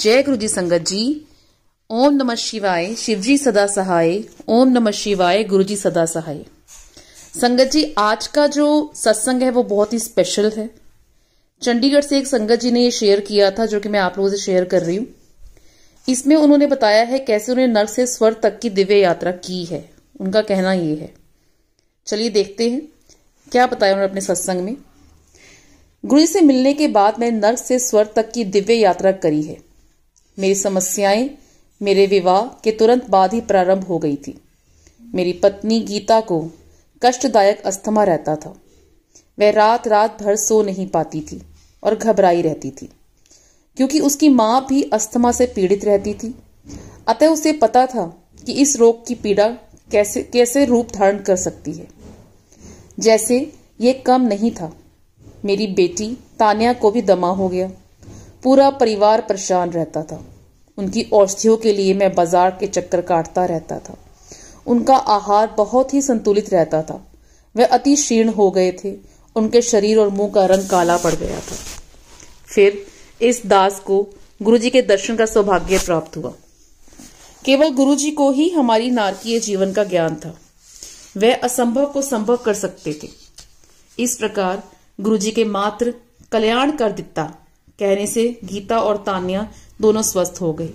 जय गुरु जी संगत जी ओम नमः शिवाय शिव जी सदा सहाय ओम नमः शिवाय गुरु जी सदा सहाय संगत जी आज का जो सत्संग है वो बहुत ही स्पेशल है चंडीगढ़ से एक संगत जी ने ये शेयर किया था जो कि मैं आप लोगों से शेयर कर रही हूँ इसमें उन्होंने बताया है कैसे उन्होंने नर्क से स्वर तक की दिव्य यात्रा की है उनका कहना ये है चलिए देखते हैं क्या बताया उन्होंने अपने सत्संग में गुरु से मिलने के बाद मैं नर्क से स्वर तक की दिव्य यात्रा करी है मेरी समस्याएं मेरे विवाह के तुरंत बाद ही प्रारंभ हो गई थी मेरी पत्नी गीता को कष्टदायक अस्थमा रहता था वह रात रात भर सो नहीं पाती थी और घबराई रहती थी क्योंकि उसकी माँ भी अस्थमा से पीड़ित रहती थी अतः उसे पता था कि इस रोग की पीड़ा कैसे कैसे रूप धारण कर सकती है जैसे ये कम नहीं था मेरी बेटी तानिया को भी दमा हो गया पूरा परिवार परेशान रहता था उनकी औषधियों के लिए मैं बाजार के चक्कर काटता रहता था उनका आहार बहुत ही संतुलित रहता था वे अति क्षीण हो गए थे उनके शरीर और मुंह का रंग काला पड़ गया था फिर इस दास को गुरुजी के दर्शन का सौभाग्य प्राप्त हुआ केवल गुरुजी को ही हमारी नारकीय जीवन का ज्ञान था वह असंभव को संभव कर सकते थे इस प्रकार गुरुजी के मात्र कल्याण कर दिता कहने से गीता और तान्या दोनों स्वस्थ हो गए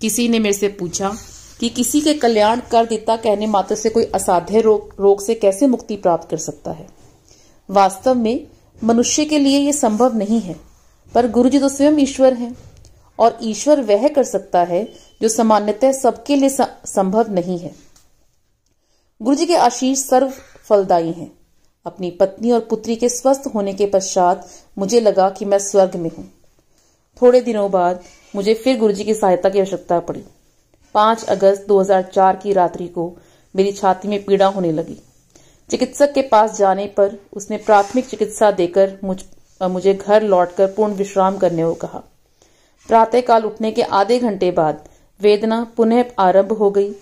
किसी ने मेरे से पूछा कि किसी के कल्याण कर देता कहने मात्र से कोई असाध्य रोग रोग से कैसे मुक्ति प्राप्त कर सकता है वास्तव में मनुष्य के लिए यह संभव नहीं है पर गुरु जी तो स्वयं ईश्वर हैं और ईश्वर वह कर सकता है जो सामान्यतः सबके लिए संभव नहीं है गुरु जी के आशीष सर्व फलदायी हैं अपनी पत्नी और पुत्री के स्वस्थ होने के पश्चात मुझे लगा कि मैं स्वर्ग में हूं थोड़े दिनों बाद मुझे फिर गुरुजी की सहायता की आवश्यकता पड़ी पांच अगस्त 2004 की रात्रि को मेरी छाती में पीड़ा होने लगी चिकित्सक के पास जाने पर उसने प्राथमिक चिकित्सा देकर मुझ मुझे घर लौटकर पूर्ण विश्राम करने को कहा प्रातःकाल उठने के आधे घंटे बाद वेदना पुनः आरंभ हो गई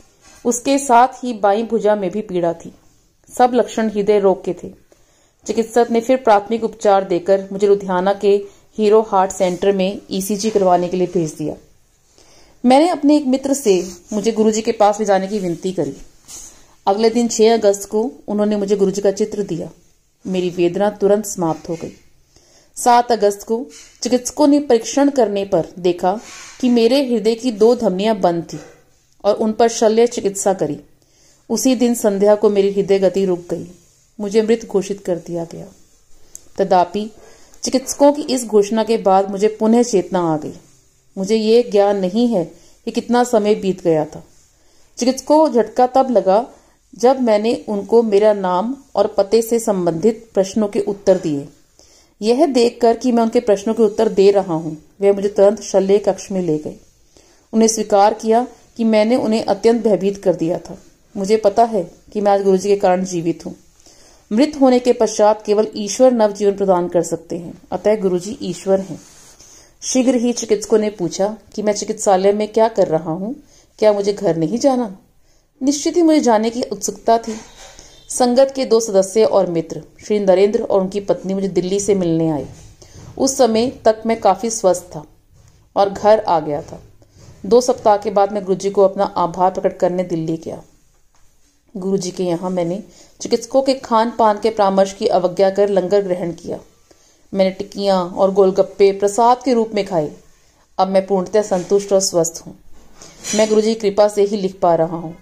उसके साथ ही बाई भुजा में भी पीड़ा थी सब लक्षण हृदय रोग के थे चिकित्सक ने फिर प्राथमिक उपचार देकर मुझे लुधियाना के हीरो हार्ट सेंटर में ईसीजी e करवाने के लिए भेज दिया मैंने अपने एक मित्र से मुझे गुरुजी के पास ले जाने की विनती करी अगले दिन 6 अगस्त को उन्होंने मुझे गुरुजी का चित्र दिया मेरी वेदना तुरंत समाप्त हो गई सात अगस्त को चिकित्सकों ने परीक्षण करने पर देखा कि मेरे हृदय की दो धमनियां बंद थी और उन पर शल्य चिकित्सा करी उसी दिन संध्या को मेरी हृदय गति रुक गई मुझे मृत घोषित कर दिया गया तदापि चिकित्सकों की इस घोषणा के बाद मुझे पुनः चेतना आ गई मुझे ये ज्ञान नहीं है कि कितना समय बीत गया था चिकित्सकों को झटका तब लगा जब मैंने उनको मेरा नाम और पते से संबंधित प्रश्नों के उत्तर दिए यह देखकर कि मैं उनके प्रश्नों के उत्तर दे रहा हूं वे मुझे तुरंत शल्य कक्ष में ले गए उन्हें स्वीकार किया कि मैंने उन्हें अत्यंत भयभीत कर दिया था मुझे पता है कि मैं आज गुरुजी के कारण जीवित हूँ मृत होने के पश्चात केवल ईश्वर नव जीवन प्रदान कर सकते हैं अतः गुरु जी ईश्वर हैं शीघ्र ही चिकित्सकों ने पूछा कि मैं चिकित्सालय में क्या कर रहा हूँ क्या मुझे घर नहीं जाना निश्चित ही मुझे जाने की उत्सुकता थी संगत के दो सदस्य और मित्र श्री नरेंद्र और उनकी पत्नी मुझे दिल्ली से मिलने आए उस समय तक मैं काफ़ी स्वस्थ था और घर आ गया था दो सप्ताह के बाद मैं गुरुजी को अपना आभार प्रकट करने दिल्ली गया गुरु जी के यहाँ मैंने चिकित्सकों के खान पान के परामर्श की अवज्ञा कर लंगर ग्रहण किया मैंने टिक्कियाँ और गोलगप्पे प्रसाद के रूप में खाए अब मैं पूर्णतः संतुष्ट और स्वस्थ हूँ मैं गुरु जी की कृपा से ही लिख पा रहा हूँ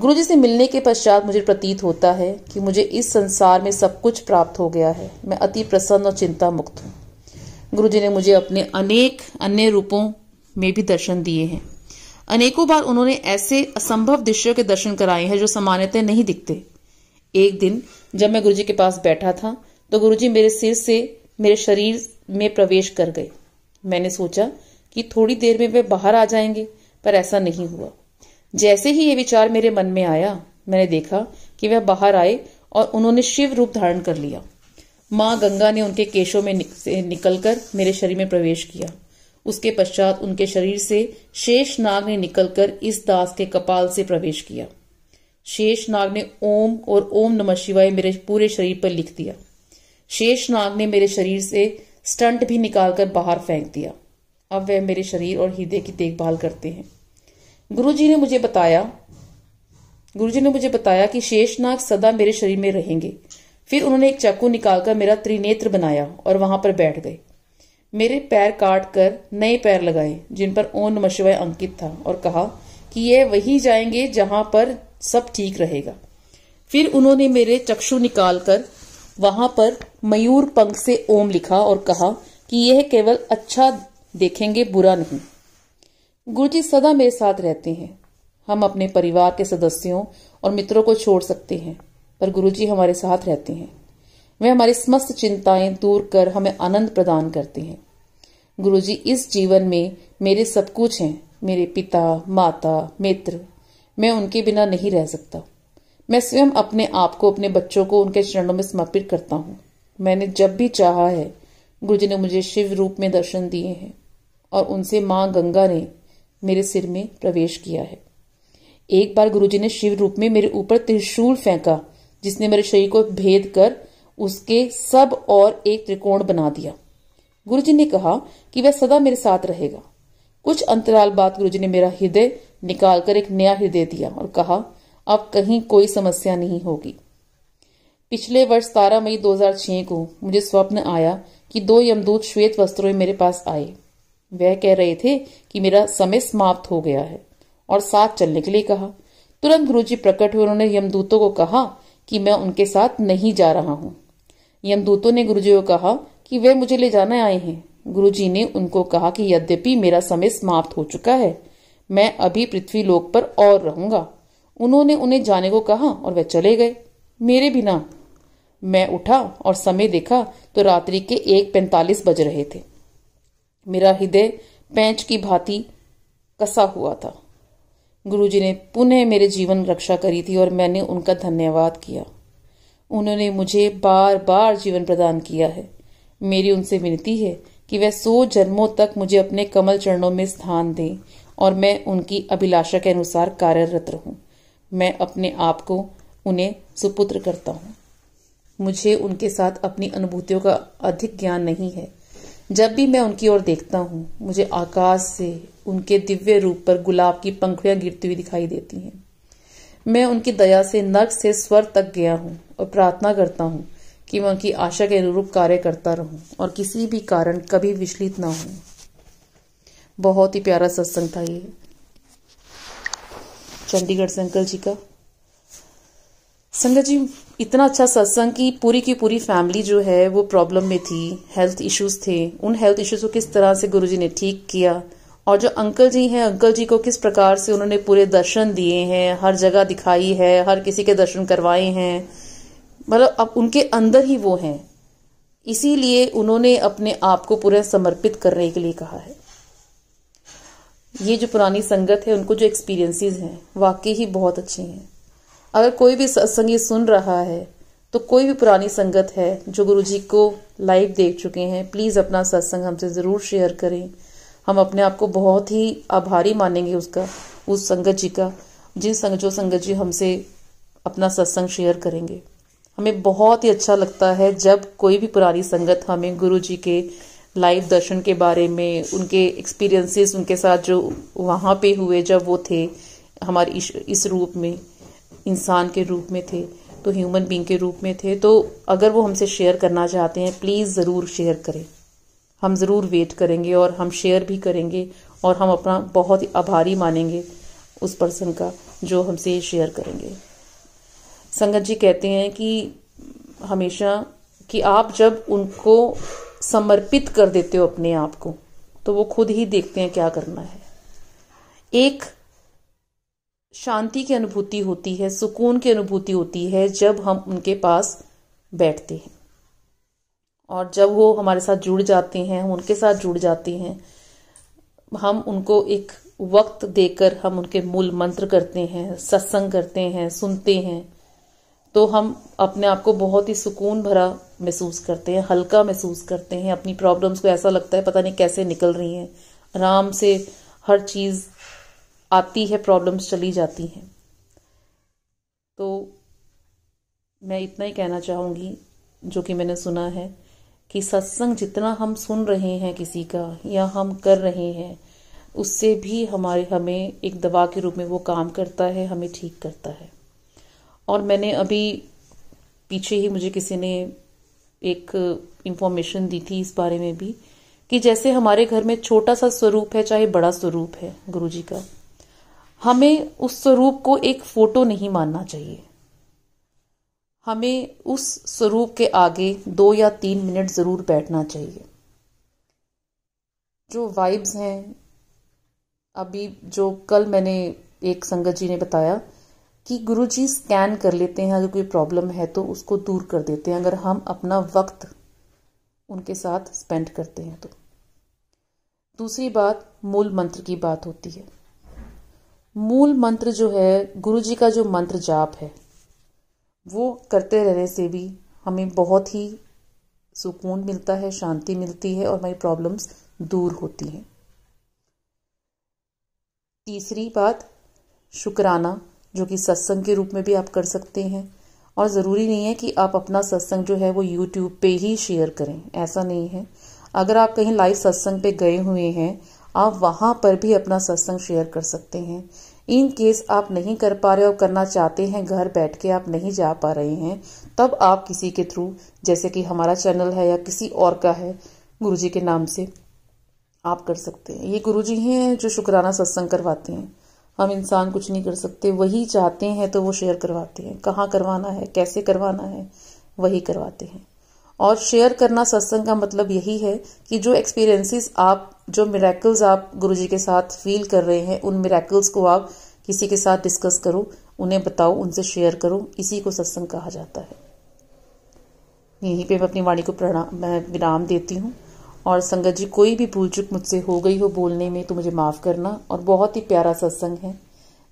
गुरु जी से मिलने के पश्चात मुझे प्रतीत होता है कि मुझे इस संसार में सब कुछ प्राप्त हो गया है मैं अति प्रसन्न और चिंता मुक्त हूँ गुरु जी ने मुझे अपने अनेक अन्य रूपों में भी दर्शन दिए हैं अनेकों बार उन्होंने ऐसे असंभव दृश्यों के दर्शन कराए हैं जो सामान्यतः नहीं दिखते एक दिन जब मैं गुरुजी के पास बैठा था तो गुरुजी मेरे सिर से मेरे शरीर में प्रवेश कर गए मैंने सोचा कि थोड़ी देर में वे बाहर आ जाएंगे पर ऐसा नहीं हुआ जैसे ही ये विचार मेरे मन में आया मैंने देखा कि वह बाहर आए और उन्होंने शिव रूप धारण कर लिया माँ गंगा ने उनके केशों में निकलकर मेरे शरीर में प्रवेश किया उसके पश्चात उनके शरीर से शेष नाग ने निकलकर इस दास के कपाल से प्रवेश किया शेष नाग ने ओम और ओम नमः शिवाय मेरे पूरे शरीर पर लिख दिया शेष नाग ने मेरे शरीर से स्टंट भी निकालकर बाहर फेंक दिया अब वह मेरे शरीर और हृदय की देखभाल करते हैं गुरुजी ने मुझे बताया गुरुजी ने मुझे बताया कि शेषनाग सदा मेरे शरीर में रहेंगे फिर उन्होंने एक चाकू निकालकर मेरा त्रिनेत्र बनाया और वहां पर बैठ गए मेरे पैर काट कर नए पैर लगाए जिन पर ओन मशवा अंकित था और कहा कि ये वही जाएंगे जहां पर सब ठीक रहेगा फिर उन्होंने मेरे चक्षु निकालकर वहां पर मयूर पंख से ओम लिखा और कहा कि यह केवल अच्छा देखेंगे बुरा नहीं गुरु जी सदा मेरे साथ रहते हैं हम अपने परिवार के सदस्यों और मित्रों को छोड़ सकते हैं पर गुरु जी हमारे साथ रहते हैं वे हमारी समस्त चिंताएं दूर कर हमें आनंद प्रदान करते हैं गुरु जी इस जीवन में मेरे सब कुछ हैं मेरे पिता माता मित्र मैं उनके बिना नहीं रह सकता मैं स्वयं अपने आप को अपने बच्चों को उनके चरणों में समर्पित करता हूँ मैंने जब भी चाहा है गुरु जी ने मुझे शिव रूप में दर्शन दिए हैं और उनसे माँ गंगा ने मेरे सिर में प्रवेश किया है एक बार गुरु जी ने शिव रूप में मेरे ऊपर त्रिशूल फेंका जिसने मेरे शरीर को भेद कर उसके सब और एक त्रिकोण बना दिया गुरुजी ने कहा कि वह सदा मेरे साथ रहेगा कुछ अंतराल बाद गुरुजी ने मेरा हृदय निकालकर एक नया हृदय दिया और कहा अब कहीं कोई समस्या नहीं होगी पिछले वर्ष सतारह मई 2006 को मुझे स्वप्न आया कि दो यमदूत श्वेत वस्त्रों में मेरे पास आए वह कह रहे थे कि मेरा समय समाप्त हो गया है और साथ चलने के लिए कहा तुरंत गुरुजी प्रकट हुए उन्होंने यमदूतों को कहा कि मैं उनके साथ नहीं जा रहा हूं यमदूतों ने गुरुजी को कहा कि वे मुझे ले जाने आए हैं गुरुजी ने उनको कहा कि यद्यपि मेरा समय समाप्त हो चुका है मैं अभी पृथ्वी लोक पर और रहूंगा उन्होंने उन्हें जाने को कहा और वह चले गए मेरे बिना मैं उठा और समय देखा तो रात्रि के एक पैंतालीस बज रहे थे मेरा हृदय पैंच की भांति कसा हुआ था गुरुजी ने पुनः मेरे जीवन रक्षा करी थी और मैंने उनका धन्यवाद किया उन्होंने मुझे बार बार जीवन प्रदान किया है मेरी उनसे विनती है कि वह सौ जन्मों तक मुझे अपने कमल चरणों में स्थान दें और मैं उनकी अभिलाषा के अनुसार कार्यरत रहूं। मैं अपने आप को उन्हें सुपुत्र करता हूँ मुझे उनके साथ अपनी अनुभूतियों का अधिक ज्ञान नहीं है जब भी मैं उनकी ओर देखता हूं मुझे आकाश से उनके दिव्य रूप पर गुलाब की पंखुड़ियाँ गिरती हुई दिखाई देती हैं मैं उनकी दया से नर्क से स्वर तक गया हूँ और प्रार्थना करता हूँ कि मैं उनकी आशा के अनुरूप कार्य करता रहूं और किसी भी कारण कभी विचलित ना हो बहुत ही प्यारा सत्संग था ये चंडीगढ़ से अंकल जी का संगत जी इतना अच्छा सत्संग कि पूरी की पूरी फैमिली जो है वो प्रॉब्लम में थी हेल्थ इश्यूज थे उन हेल्थ इश्यूज को किस तरह से गुरुजी ने ठीक किया और जो अंकल जी हैं अंकल जी को किस प्रकार से उन्होंने पूरे दर्शन दिए हैं हर जगह दिखाई है हर किसी के दर्शन करवाए हैं मतलब अब उनके अंदर ही वो हैं इसीलिए उन्होंने अपने आप को पूरा समर्पित करने के लिए कहा है ये जो पुरानी संगत है उनको जो एक्सपीरियंसेस हैं वाकई ही बहुत अच्छे हैं अगर कोई भी ये सुन रहा है तो कोई भी पुरानी संगत है जो गुरु जी को लाइव देख चुके हैं प्लीज़ अपना सत्संग हमसे ज़रूर शेयर करें हम अपने आप को बहुत ही आभारी मानेंगे उसका उस संगत जी का जिन संग जो संगत जी हमसे अपना सत्संग शेयर करेंगे हमें बहुत ही अच्छा लगता है जब कोई भी पुरानी संगत हमें गुरु जी के लाइव दर्शन के बारे में उनके एक्सपीरियंसेस उनके साथ जो वहाँ पे हुए जब वो थे हमारे इस, इस रूप में इंसान के रूप में थे तो ह्यूमन बींग के रूप में थे तो अगर वो हमसे शेयर करना चाहते हैं प्लीज़ ज़रूर शेयर करें हम ज़रूर वेट करेंगे और हम शेयर भी करेंगे और हम अपना बहुत ही आभारी मानेंगे उस पर्सन का जो हमसे शेयर करेंगे संगत जी कहते हैं कि हमेशा कि आप जब उनको समर्पित कर देते हो अपने आप को तो वो खुद ही देखते हैं क्या करना है एक शांति की अनुभूति होती है सुकून की अनुभूति होती है जब हम उनके पास बैठते हैं और जब वो हमारे साथ जुड़ जाती हैं हम उनके साथ जुड़ जाती हैं हम उनको एक वक्त देकर हम उनके मूल मंत्र करते हैं सत्संग करते हैं सुनते हैं तो हम अपने आप को बहुत ही सुकून भरा महसूस करते हैं हल्का महसूस करते हैं अपनी प्रॉब्लम्स को ऐसा लगता है पता नहीं कैसे निकल रही हैं आराम से हर चीज़ आती है प्रॉब्लम्स चली जाती हैं तो मैं इतना ही कहना चाहूंगी जो कि मैंने सुना है कि सत्संग जितना हम सुन रहे हैं किसी का या हम कर रहे हैं उससे भी हमारे हमें एक दवा के रूप में वो काम करता है हमें ठीक करता है और मैंने अभी पीछे ही मुझे किसी ने एक इन्फॉर्मेशन दी थी इस बारे में भी कि जैसे हमारे घर में छोटा सा स्वरूप है चाहे बड़ा स्वरूप है गुरु जी का हमें उस स्वरूप को एक फोटो नहीं मानना चाहिए हमें उस स्वरूप के आगे दो या तीन मिनट ज़रूर बैठना चाहिए जो वाइब्स हैं अभी जो कल मैंने एक संगत जी ने बताया कि गुरु जी स्कैन कर लेते हैं अगर कोई प्रॉब्लम है तो उसको दूर कर देते हैं अगर हम अपना वक्त उनके साथ स्पेंड करते हैं तो दूसरी बात मूल मंत्र की बात होती है मूल मंत्र जो है गुरु जी का जो मंत्र जाप है वो करते रहने से भी हमें बहुत ही सुकून मिलता है शांति मिलती है और हमारी प्रॉब्लम्स दूर होती हैं तीसरी बात शुक्राना जो कि सत्संग के रूप में भी आप कर सकते हैं और ज़रूरी नहीं है कि आप अपना सत्संग जो है वो यूट्यूब पे ही शेयर करें ऐसा नहीं है अगर आप कहीं लाइव सत्संग पे गए हुए हैं आप वहाँ पर भी अपना सत्संग शेयर कर सकते हैं इन केस आप नहीं कर पा रहे और करना चाहते हैं घर बैठ के आप नहीं जा पा रहे हैं तब आप किसी के थ्रू जैसे कि हमारा चैनल है या किसी और का है गुरुजी के नाम से आप कर सकते हैं ये गुरुजी हैं जो शुक्राना सत्संग करवाते हैं हम इंसान कुछ नहीं कर सकते वही चाहते हैं तो वो शेयर करवाते हैं कहाँ करवाना है कैसे करवाना है वही करवाते हैं और शेयर करना सत्संग का मतलब यही है कि जो एक्सपीरियंसेस आप जो मिराकल्स आप गुरुजी के साथ फील कर रहे हैं उन मिराकल्स को आप किसी के साथ डिस्कस करो उन्हें बताओ उनसे शेयर करो इसी को सत्संग कहा जाता है यहीं पे मैं अपनी वाणी को प्रणाम मैं विराम देती हूँ और संगत जी कोई भी भूल चुक मुझसे हो गई हो बोलने में तो मुझे माफ़ करना और बहुत ही प्यारा सत्संग है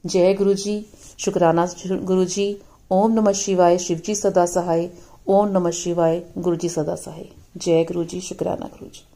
जय गुरु जी शुक्राना गुरु जी ओम नमः शिवाय शिवजी सदा सहाय ओम नमः शिवाय गुरुजी सदा सहाय जय गुरुजी शुक्राना गुरुजी